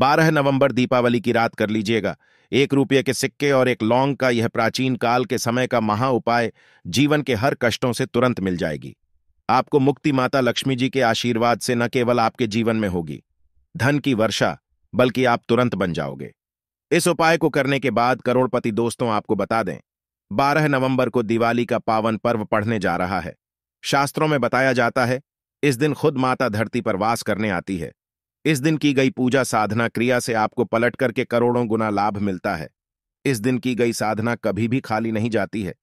बारह नवंबर दीपावली की रात कर लीजिएगा एक रुपये के सिक्के और एक लौंग का यह प्राचीन काल के समय का महा उपाय जीवन के हर कष्टों से तुरंत मिल जाएगी आपको मुक्ति माता लक्ष्मी जी के आशीर्वाद से न केवल आपके जीवन में होगी धन की वर्षा बल्कि आप तुरंत बन जाओगे इस उपाय को करने के बाद करोड़पति दोस्तों आपको बता दें 12 नवंबर को दिवाली का पावन पर्व पढ़ने जा रहा है शास्त्रों में बताया जाता है इस दिन खुद माता धरती पर वास करने आती है इस दिन की गई पूजा साधना क्रिया से आपको पलट करके करोड़ों गुना लाभ मिलता है इस दिन की गई साधना कभी भी खाली नहीं जाती है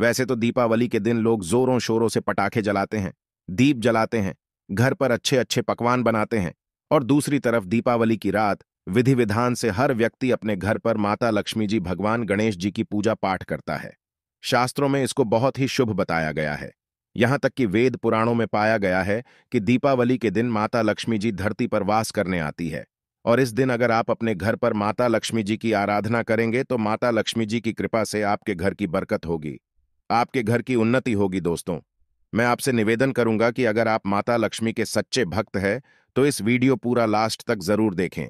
वैसे तो दीपावली के दिन लोग जोरों शोरों से पटाखे जलाते हैं दीप जलाते हैं घर पर अच्छे अच्छे पकवान बनाते हैं और दूसरी तरफ दीपावली की रात विधि विधान से हर व्यक्ति अपने घर पर माता लक्ष्मी जी भगवान गणेश जी की पूजा पाठ करता है शास्त्रों में इसको बहुत ही शुभ बताया गया है यहां तक कि वेद पुराणों में पाया गया है कि दीपावली के दिन माता लक्ष्मी जी धरती पर वास करने आती है और इस दिन अगर आप अपने घर पर माता लक्ष्मी जी की आराधना करेंगे तो माता लक्ष्मी जी की कृपा से आपके घर की बरकत होगी आपके घर की उन्नति होगी दोस्तों मैं आपसे निवेदन करूंगा कि अगर आप माता लक्ष्मी के सच्चे भक्त हैं तो इस वीडियो पूरा लास्ट तक जरूर देखें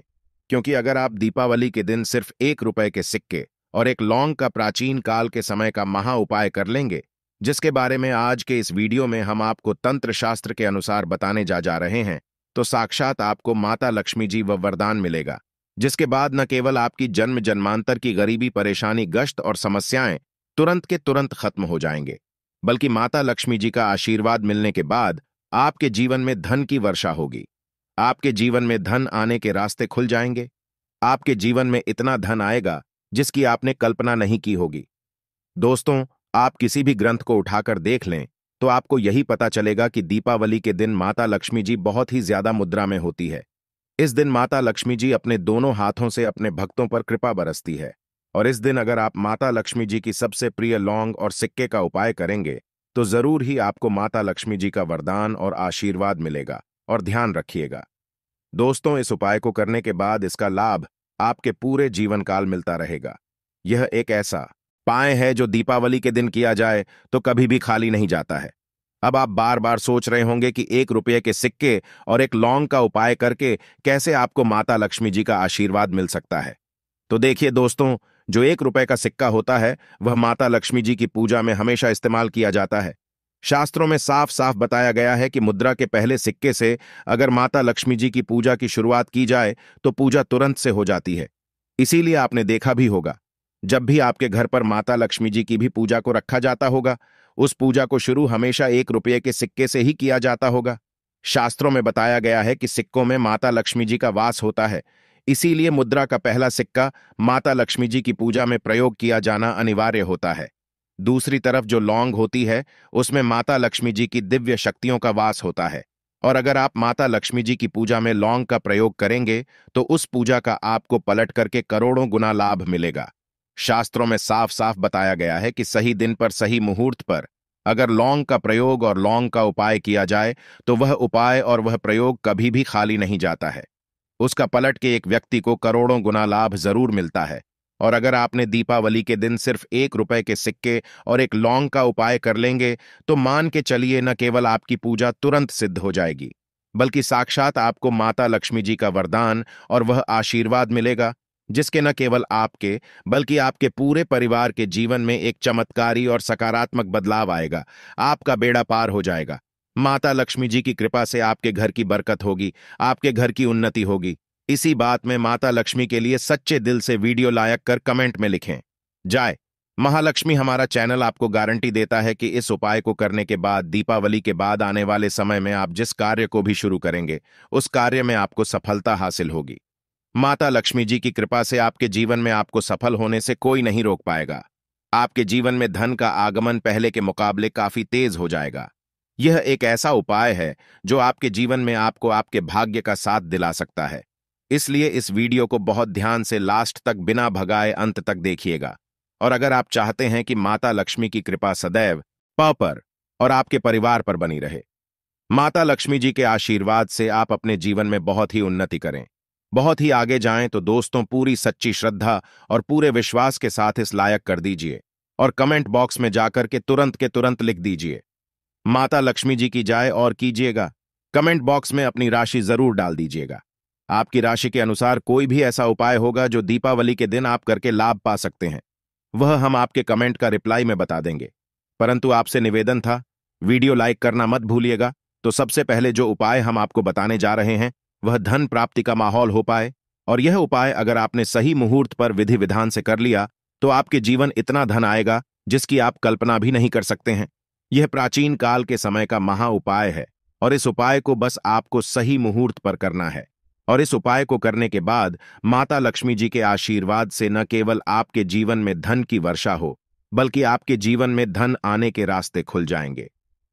क्योंकि अगर आप दीपावली के दिन सिर्फ एक रुपए के सिक्के और एक लौंग का प्राचीन काल के समय का महा उपाय कर लेंगे जिसके बारे में आज के इस वीडियो में हम आपको तंत्र शास्त्र के अनुसार बताने जा जा रहे हैं तो साक्षात आपको माता लक्ष्मी जी व वरदान मिलेगा जिसके बाद न केवल आपकी जन्म जन्मांतर की गरीबी परेशानी गश्त और समस्याएं तुरंत के तुरंत खत्म हो जाएंगे बल्कि माता लक्ष्मी जी का आशीर्वाद मिलने के बाद आपके जीवन में धन की वर्षा होगी आपके जीवन में धन आने के रास्ते खुल जाएंगे आपके जीवन में इतना धन आएगा जिसकी आपने कल्पना नहीं की होगी दोस्तों आप किसी भी ग्रंथ को उठाकर देख लें तो आपको यही पता चलेगा कि दीपावली के दिन माता लक्ष्मी जी बहुत ही ज्यादा मुद्रा में होती है इस दिन माता लक्ष्मी जी अपने दोनों हाथों से अपने भक्तों पर कृपा बरसती है और इस दिन अगर आप माता लक्ष्मी जी की सबसे प्रिय लौंग और सिक्के का उपाय करेंगे तो जरूर ही आपको माता लक्ष्मी जी का वरदान और आशीर्वाद मिलेगा और ध्यान रखिएगा दोस्तों इस उपाय को करने के बाद इसका लाभ आपके पूरे जीवन काल मिलता रहेगा यह एक ऐसा पाए है जो दीपावली के दिन किया जाए तो कभी भी खाली नहीं जाता है अब आप बार बार सोच रहे होंगे कि एक रुपये के सिक्के और एक लौंग का उपाय करके कैसे आपको माता लक्ष्मी जी का आशीर्वाद मिल सकता है तो देखिए दोस्तों जो एक रुपये का सिक्का होता है वह माता लक्ष्मी जी की पूजा में हमेशा इस्तेमाल किया जाता है शास्त्रों में साफ साफ बताया गया है कि मुद्रा के पहले सिक्के से अगर माता लक्ष्मी जी की पूजा की शुरुआत की जाए तो पूजा तुरंत से हो जाती है इसीलिए आपने देखा भी होगा जब भी आपके घर पर माता लक्ष्मी जी की भी पूजा को रखा जाता होगा उस पूजा को शुरू हमेशा एक रुपये के सिक्के से ही किया जाता होगा शास्त्रों में बताया गया है कि सिक्कों में माता लक्ष्मी जी का वास होता है इसीलिए मुद्रा का पहला सिक्का माता लक्ष्मी जी की पूजा में प्रयोग किया जाना अनिवार्य होता है दूसरी तरफ जो लौंग होती है उसमें माता लक्ष्मी जी की दिव्य शक्तियों का वास होता है और अगर आप माता लक्ष्मी जी की पूजा में लौंग का प्रयोग करेंगे तो उस पूजा का आपको पलट करके करोड़ों गुना लाभ मिलेगा शास्त्रों में साफ साफ बताया गया है कि सही दिन पर सही मुहूर्त पर अगर लौंग का प्रयोग और लौंग का उपाय किया जाए तो वह उपाय और वह प्रयोग कभी भी खाली नहीं जाता है उसका पलट के एक व्यक्ति को करोड़ों गुना लाभ जरूर मिलता है और अगर आपने दीपावली के दिन सिर्फ एक रुपए के सिक्के और एक लौंग का उपाय कर लेंगे तो मान के चलिए न केवल आपकी पूजा तुरंत सिद्ध हो जाएगी बल्कि साक्षात आपको माता लक्ष्मी जी का वरदान और वह आशीर्वाद मिलेगा जिसके न केवल आपके बल्कि आपके पूरे परिवार के जीवन में एक चमत्कारी और सकारात्मक बदलाव आएगा आपका बेड़ा पार हो जाएगा माता लक्ष्मी जी की कृपा से आपके घर की बरकत होगी आपके घर की उन्नति होगी इसी बात में माता लक्ष्मी के लिए सच्चे दिल से वीडियो लायक कर कमेंट में लिखें जाए महालक्ष्मी हमारा चैनल आपको गारंटी देता है कि इस उपाय को करने के बाद दीपावली के बाद आने वाले समय में आप जिस कार्य को भी शुरू करेंगे उस कार्य में आपको सफलता हासिल होगी माता लक्ष्मी जी की कृपा से आपके जीवन में आपको सफल होने से कोई नहीं रोक पाएगा आपके जीवन में धन का आगमन पहले के मुकाबले काफी तेज हो जाएगा यह एक ऐसा उपाय है जो आपके जीवन में आपको आपके भाग्य का साथ दिला सकता है इसलिए इस वीडियो को बहुत ध्यान से लास्ट तक बिना भगाए अंत तक देखिएगा और अगर आप चाहते हैं कि माता लक्ष्मी की कृपा सदैव पर और आपके परिवार पर बनी रहे माता लक्ष्मी जी के आशीर्वाद से आप अपने जीवन में बहुत ही उन्नति करें बहुत ही आगे जाएं तो दोस्तों पूरी सच्ची श्रद्धा और पूरे विश्वास के साथ इस लायक कर दीजिए और कमेंट बॉक्स में जाकर के तुरंत के तुरंत लिख दीजिए माता लक्ष्मी जी की जाए और कीजिएगा कमेंट बॉक्स में अपनी राशि जरूर डाल दीजिएगा आपकी राशि के अनुसार कोई भी ऐसा उपाय होगा जो दीपावली के दिन आप करके लाभ पा सकते हैं वह हम आपके कमेंट का रिप्लाई में बता देंगे परंतु आपसे निवेदन था वीडियो लाइक करना मत भूलिएगा तो सबसे पहले जो उपाय हम आपको बताने जा रहे हैं वह धन प्राप्ति का माहौल हो पाए और यह उपाय अगर आपने सही मुहूर्त पर विधि विधान से कर लिया तो आपके जीवन इतना धन आएगा जिसकी आप कल्पना भी नहीं कर सकते हैं यह प्राचीन काल के समय का महा उपाय है और इस उपाय को बस आपको सही मुहूर्त पर करना है और इस उपाय को करने के बाद माता लक्ष्मी जी के आशीर्वाद से न केवल आपके जीवन में धन की वर्षा हो बल्कि आपके जीवन में धन आने के रास्ते खुल जाएंगे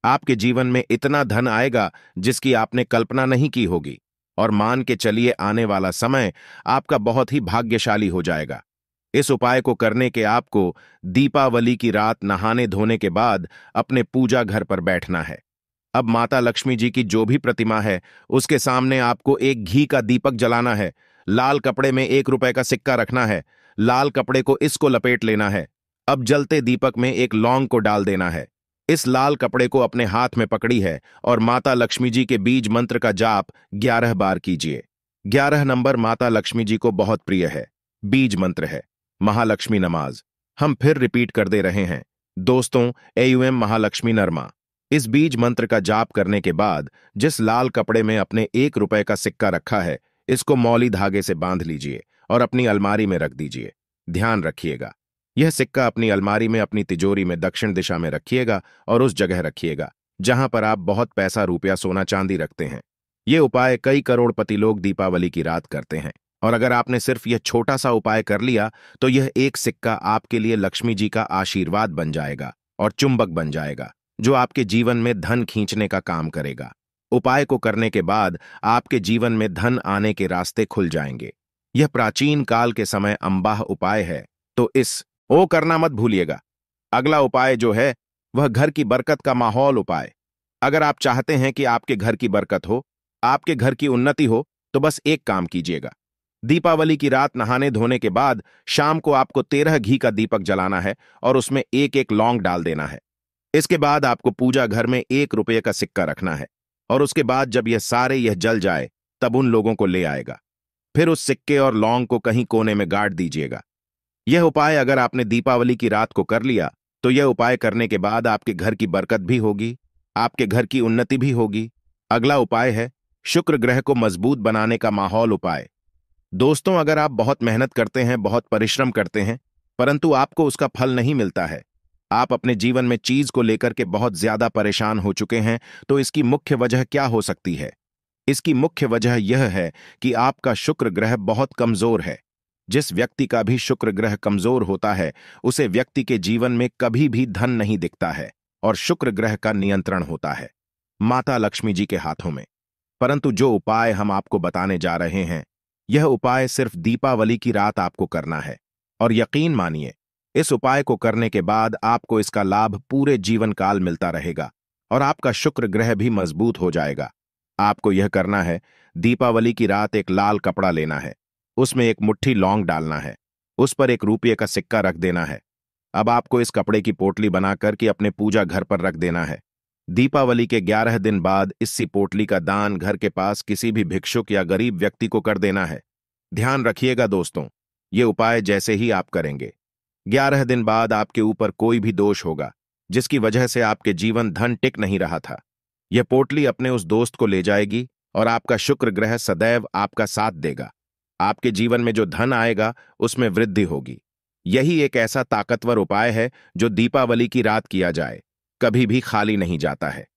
आपके जीवन में इतना धन आएगा जिसकी आपने कल्पना नहीं की होगी और मान के चलिए आने वाला समय आपका बहुत ही भाग्यशाली हो जाएगा इस उपाय को करने के आपको दीपावली की रात नहाने धोने के बाद अपने पूजा घर पर बैठना है अब माता लक्ष्मी जी की जो भी प्रतिमा है उसके सामने आपको एक घी का दीपक जलाना है लाल कपड़े में एक रुपए का सिक्का रखना है लाल कपड़े को इसको लपेट लेना है अब जलते दीपक में एक लौंग को डाल देना है इस लाल कपड़े को अपने हाथ में पकड़ी है और माता लक्ष्मी जी के बीज मंत्र का जाप ग्यारह बार कीजिए ग्यारह नंबर माता लक्ष्मी जी को बहुत प्रिय है बीज मंत्र है महालक्ष्मी नमाज हम फिर रिपीट कर दे रहे हैं दोस्तों एयूएम महालक्ष्मी नरमा इस बीज मंत्र का जाप करने के बाद जिस लाल कपड़े में अपने एक रुपए का सिक्का रखा है इसको मौली धागे से बांध लीजिए और अपनी अलमारी में रख दीजिए ध्यान रखिएगा यह सिक्का अपनी अलमारी में अपनी तिजोरी में दक्षिण दिशा में रखिएगा और उस जगह रखिएगा जहां पर आप बहुत पैसा रुपया सोना चांदी रखते हैं ये उपाय कई करोड़पति लोग दीपावली की रात करते हैं और अगर आपने सिर्फ यह छोटा सा उपाय कर लिया तो यह एक सिक्का आपके लिए लक्ष्मी जी का आशीर्वाद बन जाएगा और चुंबक बन जाएगा जो आपके जीवन में धन खींचने का काम करेगा उपाय को करने के बाद आपके जीवन में धन आने के रास्ते खुल जाएंगे यह प्राचीन काल के समय अम्बाह उपाय है तो इस वो करना मत भूलिएगा अगला उपाय जो है वह घर की बरकत का माहौल उपाय अगर आप चाहते हैं कि आपके घर की बरकत हो आपके घर की उन्नति हो तो बस एक काम कीजिएगा दीपावली की रात नहाने धोने के बाद शाम को आपको तेरह घी का दीपक जलाना है और उसमें एक एक लौंग डाल देना है इसके बाद आपको पूजा घर में एक रुपये का सिक्का रखना है और उसके बाद जब यह सारे यह जल जाए तब उन लोगों को ले आएगा फिर उस सिक्के और लौंग को कहीं कोने में गाड़ दीजिएगा यह उपाय अगर आपने दीपावली की रात को कर लिया तो यह उपाय करने के बाद आपके घर की बरकत भी होगी आपके घर की उन्नति भी होगी अगला उपाय है शुक्र ग्रह को मजबूत बनाने का माहौल उपाय दोस्तों अगर आप बहुत मेहनत करते हैं बहुत परिश्रम करते हैं परंतु आपको उसका फल नहीं मिलता है आप अपने जीवन में चीज को लेकर के बहुत ज्यादा परेशान हो चुके हैं तो इसकी मुख्य वजह क्या हो सकती है इसकी मुख्य वजह यह है कि आपका शुक्र ग्रह बहुत कमजोर है जिस व्यक्ति का भी शुक्र ग्रह कमजोर होता है उसे व्यक्ति के जीवन में कभी भी धन नहीं दिखता है और शुक्र ग्रह का नियंत्रण होता है माता लक्ष्मी जी के हाथों में परंतु जो उपाय हम आपको बताने जा रहे हैं यह उपाय सिर्फ दीपावली की रात आपको करना है और यकीन मानिए इस उपाय को करने के बाद आपको इसका लाभ पूरे जीवन काल मिलता रहेगा और आपका शुक्र ग्रह भी मजबूत हो जाएगा आपको यह करना है दीपावली की रात एक लाल कपड़ा लेना है उसमें एक मुट्ठी लौंग डालना है उस पर एक रुपये का सिक्का रख देना है अब आपको इस कपड़े की पोटली बनाकर कि अपने पूजा घर पर रख देना है दीपावली के ग्यारह दिन बाद इसी पोटली का दान घर के पास किसी भी भिक्षुक या गरीब व्यक्ति को कर देना है ध्यान रखिएगा दोस्तों ये उपाय जैसे ही आप करेंगे ग्यारह दिन बाद आपके ऊपर कोई भी दोष होगा जिसकी वजह से आपके जीवन धन टिक नहीं रहा था यह पोटली अपने उस दोस्त को ले जाएगी और आपका शुक्र ग्रह सदैव आपका साथ देगा आपके जीवन में जो धन आएगा उसमें वृद्धि होगी यही एक ऐसा ताकतवर उपाय है जो दीपावली की रात किया जाए कभी भी खाली नहीं जाता है